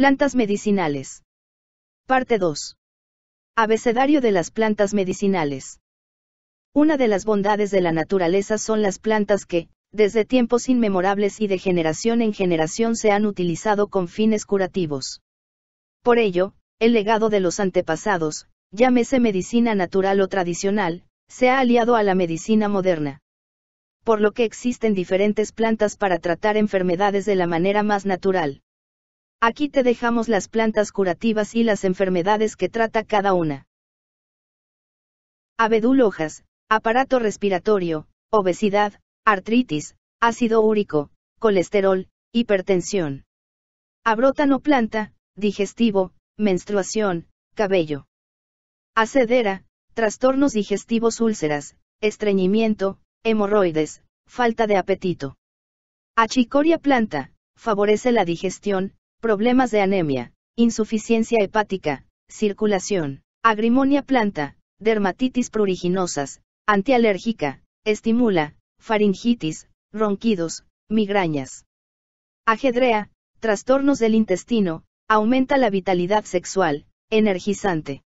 Plantas medicinales. Parte 2. Abecedario de las plantas medicinales. Una de las bondades de la naturaleza son las plantas que, desde tiempos inmemorables y de generación en generación se han utilizado con fines curativos. Por ello, el legado de los antepasados, llámese medicina natural o tradicional, se ha aliado a la medicina moderna. Por lo que existen diferentes plantas para tratar enfermedades de la manera más natural. Aquí te dejamos las plantas curativas y las enfermedades que trata cada una. Abedul hojas, aparato respiratorio, obesidad, artritis, ácido úrico, colesterol, hipertensión. Abrótano planta, digestivo, menstruación, cabello. Acedera, trastornos digestivos úlceras, estreñimiento, hemorroides, falta de apetito. Achicoria planta, favorece la digestión, problemas de anemia, insuficiencia hepática, circulación, agrimonia planta, dermatitis pruriginosas, antialérgica, estimula, faringitis, ronquidos, migrañas. Ajedrea, trastornos del intestino, aumenta la vitalidad sexual, energizante.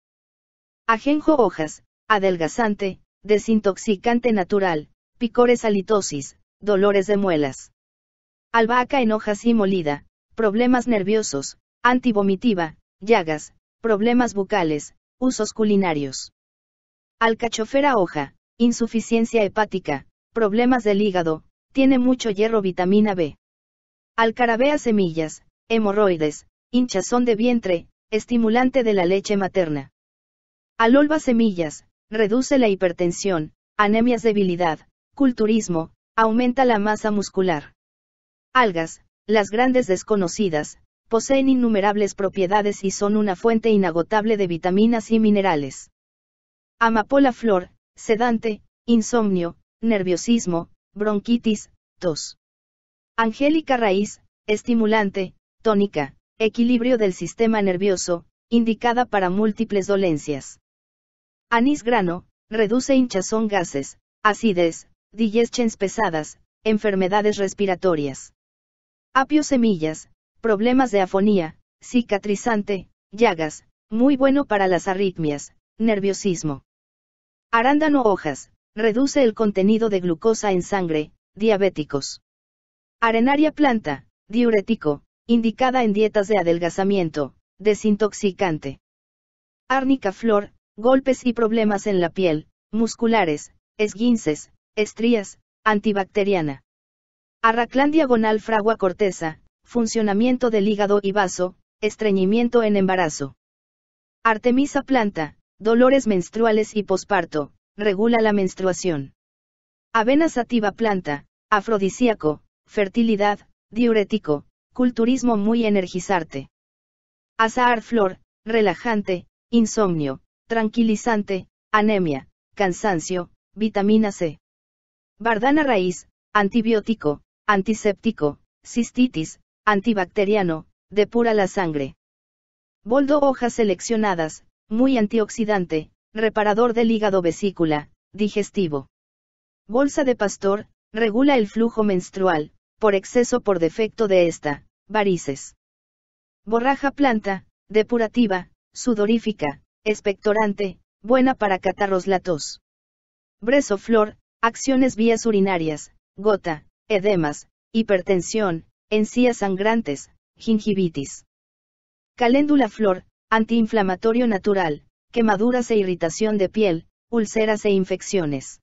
Ajenjo hojas, adelgazante, desintoxicante natural, picores alitosis, dolores de muelas. Albahaca en hojas y molida, problemas nerviosos, antivomitiva, llagas, problemas bucales, usos culinarios. Alcachofera hoja, insuficiencia hepática, problemas del hígado, tiene mucho hierro vitamina B. Alcarabea semillas, hemorroides, hinchazón de vientre, estimulante de la leche materna. Alolva semillas, reduce la hipertensión, anemias debilidad, culturismo, aumenta la masa muscular. Algas, las grandes desconocidas, poseen innumerables propiedades y son una fuente inagotable de vitaminas y minerales. Amapola flor, sedante, insomnio, nerviosismo, bronquitis, tos. Angélica raíz, estimulante, tónica, equilibrio del sistema nervioso, indicada para múltiples dolencias. Anís grano, reduce hinchazón gases, acidez, digestions pesadas, enfermedades respiratorias. Apio semillas, problemas de afonía, cicatrizante, llagas, muy bueno para las arritmias, nerviosismo. Arándano hojas, reduce el contenido de glucosa en sangre, diabéticos. Arenaria planta, diurético, indicada en dietas de adelgazamiento, desintoxicante. Árnica flor, golpes y problemas en la piel, musculares, esguinces, estrías, antibacteriana. Arraclán diagonal fragua corteza, funcionamiento del hígado y vaso, estreñimiento en embarazo. Artemisa planta, dolores menstruales y posparto, regula la menstruación. Avena sativa planta, afrodisíaco, fertilidad, diurético, culturismo muy energizarte. Azahar flor, relajante, insomnio, tranquilizante, anemia, cansancio, vitamina C. Bardana raíz, antibiótico, antiséptico, cistitis, antibacteriano, depura la sangre. Boldo hojas seleccionadas, muy antioxidante, reparador del hígado vesícula, digestivo. Bolsa de pastor, regula el flujo menstrual, por exceso por defecto de esta, varices. Borraja planta, depurativa, sudorífica, expectorante, buena para catarros la tos. flor, acciones vías urinarias, gota, edemas, hipertensión, encías sangrantes, gingivitis. Caléndula flor, antiinflamatorio natural, quemaduras e irritación de piel, úlceras e infecciones.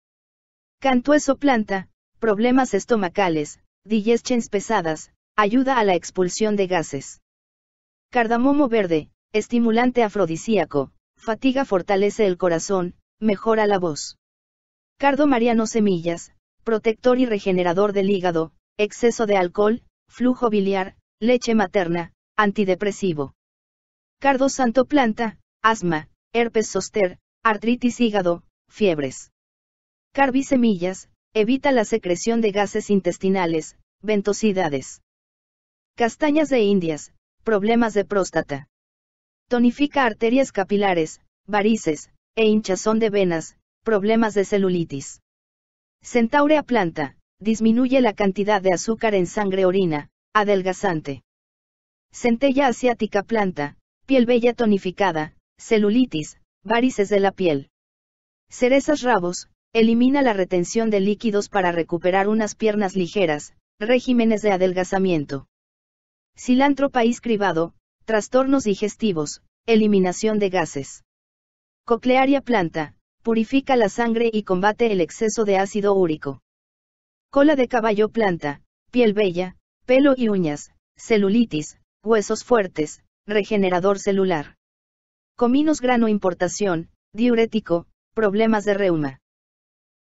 Cantueso planta, problemas estomacales, digestions pesadas, ayuda a la expulsión de gases. Cardamomo verde, estimulante afrodisíaco, fatiga fortalece el corazón, mejora la voz. Cardo mariano semillas, protector y regenerador del hígado, exceso de alcohol, flujo biliar, leche materna, antidepresivo. Cardo santo planta, asma, herpes soster, artritis hígado, fiebres. Carbi semillas, evita la secreción de gases intestinales, ventosidades. Castañas de indias, problemas de próstata. Tonifica arterias capilares, varices, e hinchazón de venas, problemas de celulitis. Centaurea planta, disminuye la cantidad de azúcar en sangre orina, adelgazante. Centella asiática planta, piel bella tonificada, celulitis, varices de la piel. Cerezas rabos, elimina la retención de líquidos para recuperar unas piernas ligeras, regímenes de adelgazamiento. Cilantro país cribado, trastornos digestivos, eliminación de gases. Coclearia planta, purifica la sangre y combate el exceso de ácido úrico. Cola de caballo planta, piel bella, pelo y uñas, celulitis, huesos fuertes, regenerador celular. Cominos grano importación, diurético, problemas de reuma.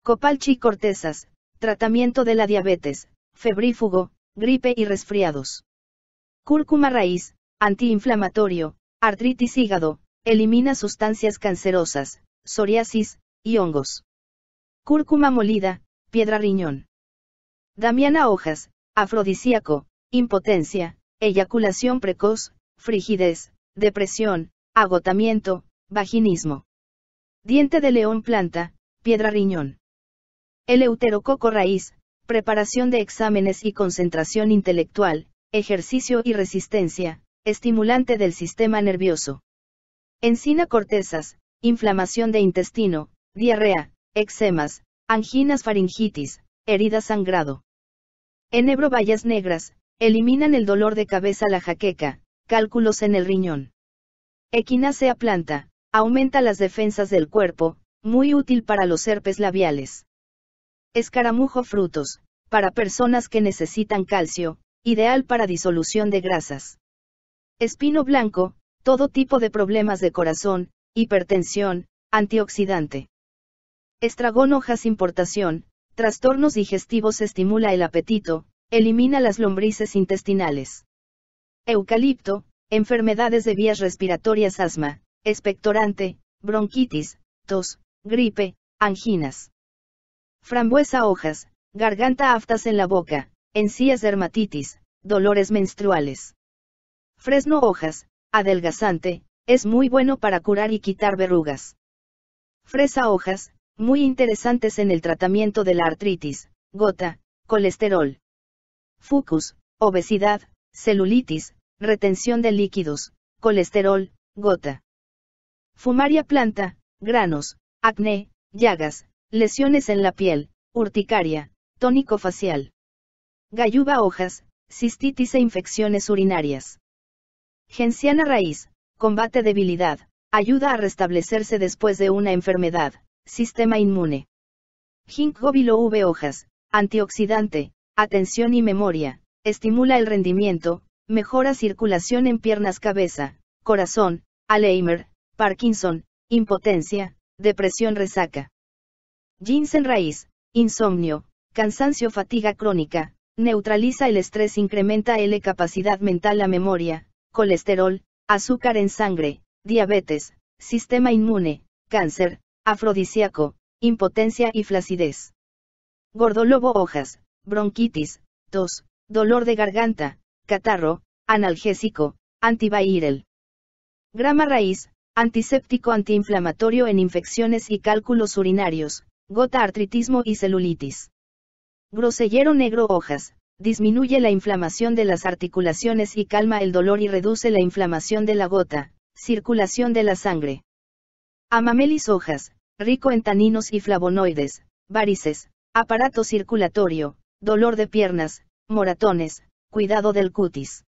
Copalchi cortezas, tratamiento de la diabetes, febrífugo, gripe y resfriados. Cúrcuma raíz, antiinflamatorio, artritis hígado, elimina sustancias cancerosas, psoriasis, y hongos. Cúrcuma molida, piedra riñón. Damiana hojas, afrodisíaco, impotencia, eyaculación precoz, frigidez, depresión, agotamiento, vaginismo. Diente de león planta, piedra riñón. Eleuterococo raíz, preparación de exámenes y concentración intelectual, ejercicio y resistencia, estimulante del sistema nervioso. Encina cortezas, inflamación de intestino, diarrea, eczemas, anginas faringitis, herida sangrado. Enebro bayas negras, eliminan el dolor de cabeza la jaqueca, cálculos en el riñón. Equinácea planta, aumenta las defensas del cuerpo, muy útil para los herpes labiales. Escaramujo frutos, para personas que necesitan calcio, ideal para disolución de grasas. Espino blanco, todo tipo de problemas de corazón, hipertensión, antioxidante. Estragón hojas importación, trastornos digestivos estimula el apetito, elimina las lombrices intestinales. Eucalipto, enfermedades de vías respiratorias asma, expectorante, bronquitis, tos, gripe, anginas. Frambuesa hojas, garganta aftas en la boca, encías dermatitis, dolores menstruales. Fresno hojas, adelgazante, es muy bueno para curar y quitar verrugas. Fresa hojas, muy interesantes en el tratamiento de la artritis, gota, colesterol. Fucus, obesidad, celulitis, retención de líquidos, colesterol, gota. Fumaria planta, granos, acné, llagas, lesiones en la piel, urticaria, tónico facial. Galluba hojas, cistitis e infecciones urinarias. Genciana raíz, combate debilidad, ayuda a restablecerse después de una enfermedad, sistema inmune. Ginkgo V hojas, antioxidante, atención y memoria, estimula el rendimiento, mejora circulación en piernas cabeza, corazón, Alzheimer, Parkinson, impotencia, depresión resaca. Ginseng raíz, insomnio, cansancio fatiga crónica, neutraliza el estrés incrementa L capacidad mental la memoria, colesterol, azúcar en sangre, diabetes, sistema inmune, cáncer, afrodisíaco, impotencia y flacidez. Gordolobo hojas, bronquitis, tos, dolor de garganta, catarro, analgésico, antiviral. Grama raíz, antiséptico antiinflamatorio en infecciones y cálculos urinarios, gota artritismo y celulitis. Grosellero negro hojas, disminuye la inflamación de las articulaciones y calma el dolor y reduce la inflamación de la gota, circulación de la sangre. Amamelis hojas, rico en taninos y flavonoides, varices, aparato circulatorio, dolor de piernas, moratones, cuidado del cutis.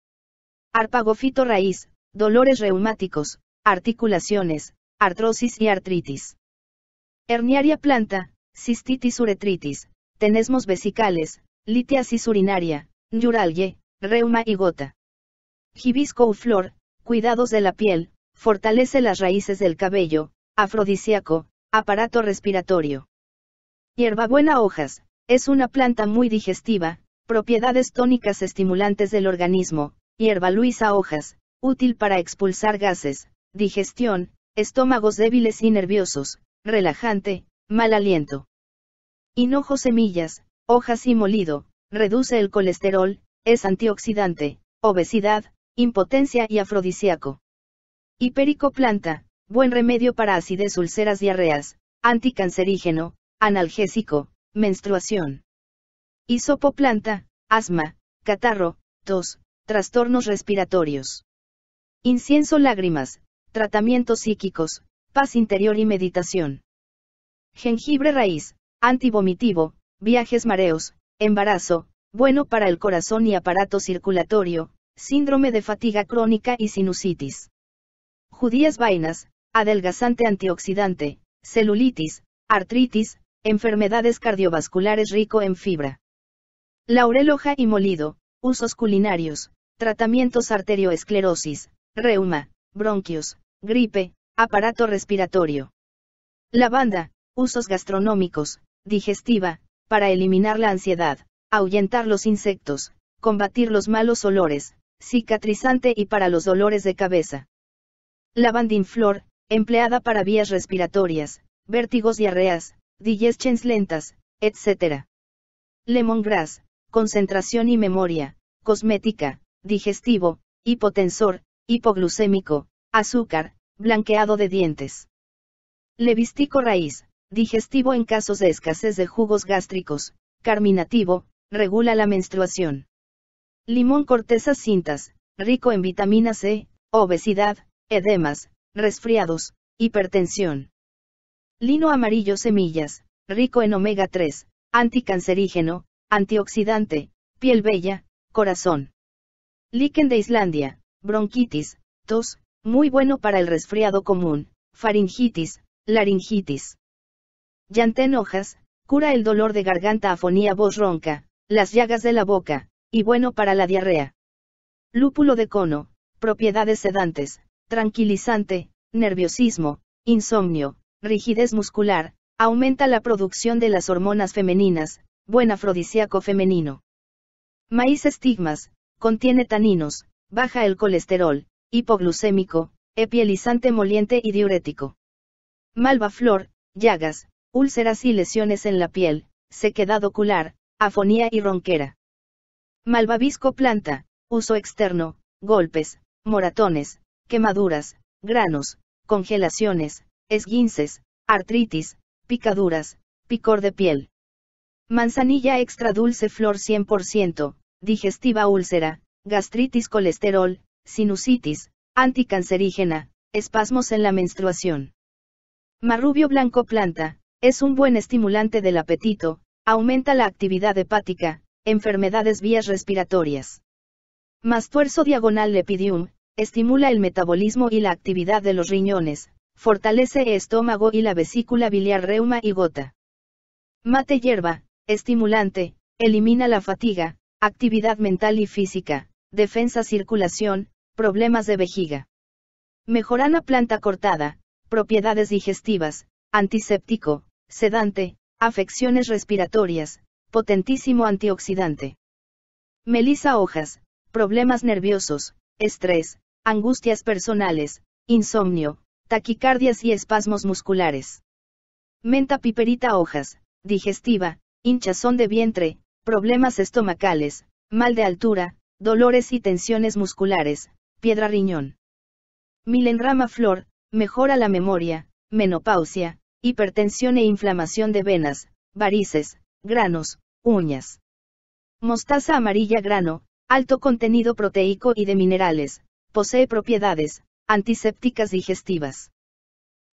Arpagofito raíz, dolores reumáticos, articulaciones, artrosis y artritis. Herniaria planta, cistitis uretritis, tenesmos vesicales, litiasis urinaria, neuralgia, reuma y gota. Hibisco o flor, cuidados de la piel, fortalece las raíces del cabello, afrodisíaco, aparato respiratorio. Hierbabuena hojas, es una planta muy digestiva, propiedades tónicas estimulantes del organismo, hierba luisa hojas, útil para expulsar gases, digestión, estómagos débiles y nerviosos, relajante, mal aliento. Hinojo semillas, Hojas y molido, reduce el colesterol, es antioxidante, obesidad, impotencia y afrodisíaco. Hipérico planta, buen remedio para acidez, ulceras, diarreas, anticancerígeno, analgésico, menstruación. Hisopo planta, asma, catarro, tos, trastornos respiratorios. Incienso lágrimas, tratamientos psíquicos, paz interior y meditación. Jengibre raíz, antivomitivo, viajes mareos, embarazo, bueno para el corazón y aparato circulatorio, síndrome de fatiga crónica y sinusitis. Judías vainas, adelgazante antioxidante, celulitis, artritis, enfermedades cardiovasculares rico en fibra. Laurel y molido, usos culinarios, tratamientos arterioesclerosis, reuma, bronquios, gripe, aparato respiratorio. Lavanda, usos gastronómicos, digestiva, para eliminar la ansiedad, ahuyentar los insectos, combatir los malos olores, cicatrizante y para los dolores de cabeza. Lavandinflor, empleada para vías respiratorias, vértigos, diarreas, digestions lentas, etc. Lemongrass, concentración y memoria, cosmética, digestivo, hipotensor, hipoglucémico, azúcar, blanqueado de dientes. Levistico raíz, digestivo en casos de escasez de jugos gástricos, carminativo, regula la menstruación. Limón cortezas cintas, rico en vitamina C, obesidad, edemas, resfriados, hipertensión. Lino amarillo semillas, rico en omega 3, anticancerígeno, antioxidante, piel bella, corazón. Liquen de Islandia, bronquitis, tos, muy bueno para el resfriado común, faringitis, laringitis. Llantén hojas, cura el dolor de garganta, afonía, voz ronca, las llagas de la boca, y bueno para la diarrea. Lúpulo de cono, propiedades sedantes, tranquilizante, nerviosismo, insomnio, rigidez muscular, aumenta la producción de las hormonas femeninas, buen afrodisíaco femenino. Maíz estigmas, contiene taninos, baja el colesterol, hipoglucémico, epielizante moliente y diurético. Malva flor, llagas, úlceras y lesiones en la piel, sequedad ocular, afonía y ronquera. Malvavisco planta, uso externo, golpes, moratones, quemaduras, granos, congelaciones, esguinces, artritis, picaduras, picor de piel. Manzanilla extra dulce flor 100%, digestiva úlcera, gastritis colesterol, sinusitis, anticancerígena, espasmos en la menstruación. Marrubio blanco planta, es un buen estimulante del apetito, aumenta la actividad hepática, enfermedades vías respiratorias. Mastuerzo diagonal lepidium, estimula el metabolismo y la actividad de los riñones, fortalece el estómago y la vesícula biliar reuma y gota. Mate hierba, estimulante, elimina la fatiga, actividad mental y física, defensa circulación, problemas de vejiga. Mejorana planta cortada, propiedades digestivas, antiséptico, sedante, afecciones respiratorias, potentísimo antioxidante. Melisa hojas, problemas nerviosos, estrés, angustias personales, insomnio, taquicardias y espasmos musculares. Menta piperita hojas, digestiva, hinchazón de vientre, problemas estomacales, mal de altura, dolores y tensiones musculares, piedra riñón. Milenrama flor, mejora la memoria, menopausia, hipertensión e inflamación de venas, varices, granos, uñas. Mostaza amarilla grano, alto contenido proteico y de minerales, posee propiedades antisépticas digestivas.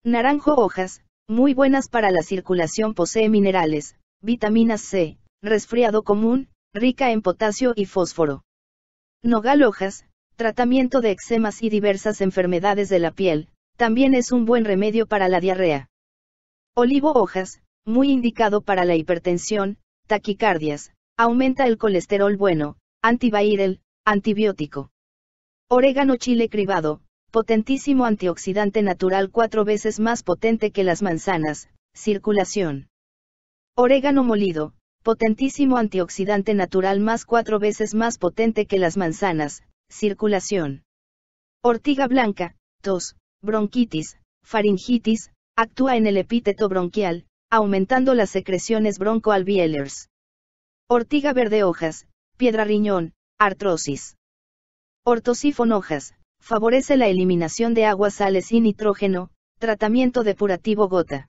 Naranjo hojas, muy buenas para la circulación, posee minerales, vitaminas C, resfriado común, rica en potasio y fósforo. Nogal hojas, tratamiento de eczemas y diversas enfermedades de la piel, también es un buen remedio para la diarrea. Olivo hojas, muy indicado para la hipertensión, taquicardias, aumenta el colesterol bueno, antiviral, antibiótico. Orégano chile cribado, potentísimo antioxidante natural cuatro veces más potente que las manzanas, circulación. Orégano molido, potentísimo antioxidante natural más cuatro veces más potente que las manzanas, circulación. Ortiga blanca, tos, bronquitis, faringitis, actúa en el epíteto bronquial, aumentando las secreciones broncoalveolares. Ortiga verde hojas, piedra riñón, artrosis. Ortosifon hojas, favorece la eliminación de aguas sales y nitrógeno, tratamiento depurativo gota.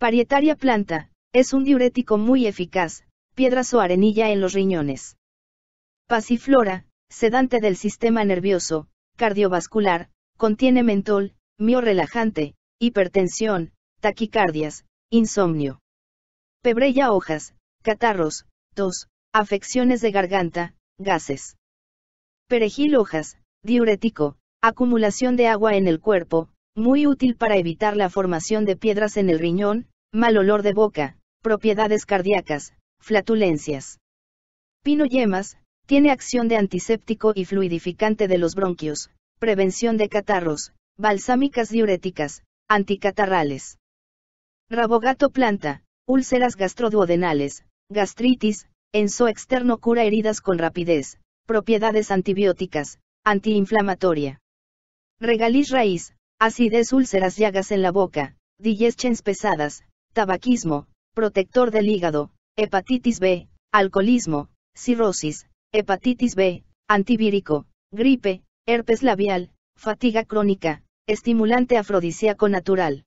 Parietaria planta, es un diurético muy eficaz, piedras o arenilla en los riñones. Pasiflora, sedante del sistema nervioso, cardiovascular, contiene mentol, mio relajante, hipertensión, taquicardias, insomnio. Pebrella hojas, catarros, tos, afecciones de garganta, gases. Perejil hojas, diurético, acumulación de agua en el cuerpo, muy útil para evitar la formación de piedras en el riñón, mal olor de boca, propiedades cardíacas, flatulencias. Pino yemas, tiene acción de antiséptico y fluidificante de los bronquios, prevención de catarros, balsámicas diuréticas, Anticatarrales. Rabogato planta, úlceras gastroduodenales, gastritis, enzo externo cura heridas con rapidez, propiedades antibióticas, antiinflamatoria. Regaliz raíz, acidez úlceras llagas en la boca, digestions pesadas, tabaquismo, protector del hígado, hepatitis B, alcoholismo, cirrosis, hepatitis B, antivírico, gripe, herpes labial, fatiga crónica, Estimulante afrodisíaco natural.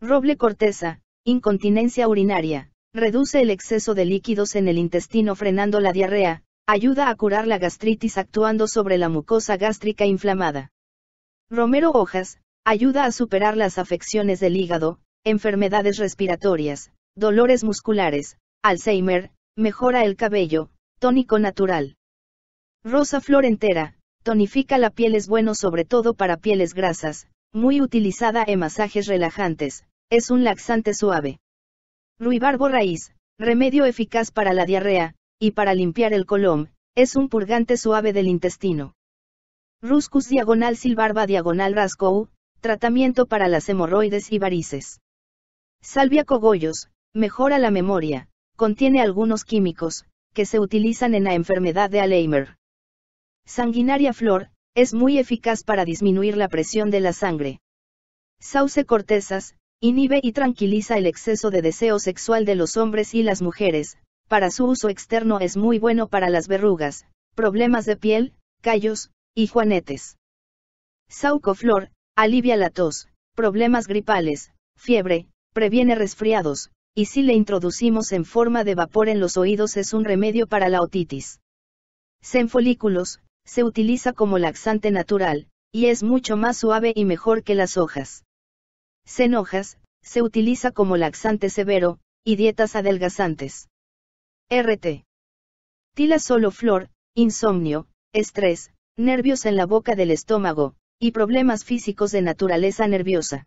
Roble corteza, incontinencia urinaria, reduce el exceso de líquidos en el intestino frenando la diarrea, ayuda a curar la gastritis actuando sobre la mucosa gástrica inflamada. Romero hojas, ayuda a superar las afecciones del hígado, enfermedades respiratorias, dolores musculares, Alzheimer, mejora el cabello, tónico natural. Rosa flor entera, Tonifica la piel es bueno sobre todo para pieles grasas, muy utilizada en masajes relajantes, es un laxante suave. Ruibarbo raíz, remedio eficaz para la diarrea, y para limpiar el colon, es un purgante suave del intestino. Ruscus diagonal silbarba diagonal rascou, tratamiento para las hemorroides y varices. Salvia cogollos, mejora la memoria, contiene algunos químicos, que se utilizan en la enfermedad de Alzheimer. Sanguinaria flor, es muy eficaz para disminuir la presión de la sangre. Sauce cortezas, inhibe y tranquiliza el exceso de deseo sexual de los hombres y las mujeres, para su uso externo es muy bueno para las verrugas, problemas de piel, callos, y juanetes. flor, alivia la tos, problemas gripales, fiebre, previene resfriados, y si le introducimos en forma de vapor en los oídos es un remedio para la otitis. Senfolículos, se utiliza como laxante natural, y es mucho más suave y mejor que las hojas. Cenojas, se utiliza como laxante severo, y dietas adelgazantes. RT. Tila solo flor, insomnio, estrés, nervios en la boca del estómago, y problemas físicos de naturaleza nerviosa.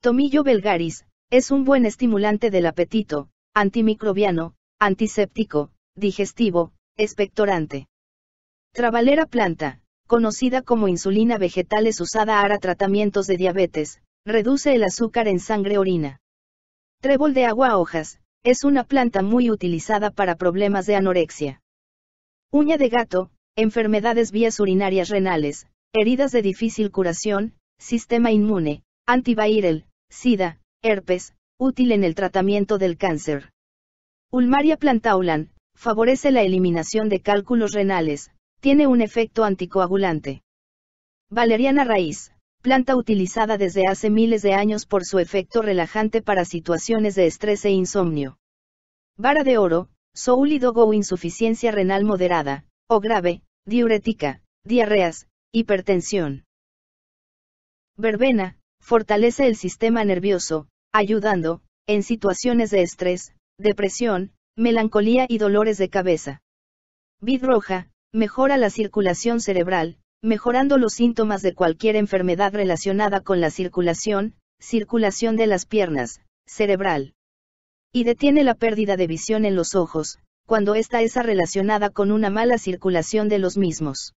Tomillo belgaris, es un buen estimulante del apetito, antimicrobiano, antiséptico, digestivo, expectorante. Trabalera planta, conocida como insulina vegetal es usada para tratamientos de diabetes, reduce el azúcar en sangre e orina. Trébol de agua hojas, es una planta muy utilizada para problemas de anorexia. Uña de gato, enfermedades vías urinarias renales, heridas de difícil curación, sistema inmune, antiviral, sida, herpes, útil en el tratamiento del cáncer. Ulmaria plantaulan, favorece la eliminación de cálculos renales, tiene un efecto anticoagulante. Valeriana raíz, planta utilizada desde hace miles de años por su efecto relajante para situaciones de estrés e insomnio. Vara de oro, sólido o insuficiencia renal moderada, o grave, diurética, diarreas, hipertensión. Verbena, fortalece el sistema nervioso, ayudando, en situaciones de estrés, depresión, melancolía y dolores de cabeza. Vid roja, mejora la circulación cerebral, mejorando los síntomas de cualquier enfermedad relacionada con la circulación, circulación de las piernas, cerebral. Y detiene la pérdida de visión en los ojos, cuando ésta es relacionada con una mala circulación de los mismos.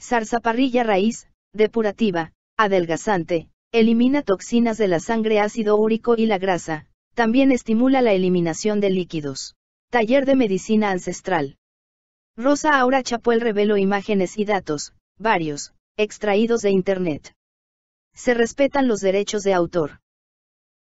Zarzaparrilla raíz, depurativa, adelgazante, elimina toxinas de la sangre ácido úrico y la grasa, también estimula la eliminación de líquidos. Taller de Medicina Ancestral. Rosa Aura Chapuel reveló imágenes y datos, varios, extraídos de Internet. Se respetan los derechos de autor.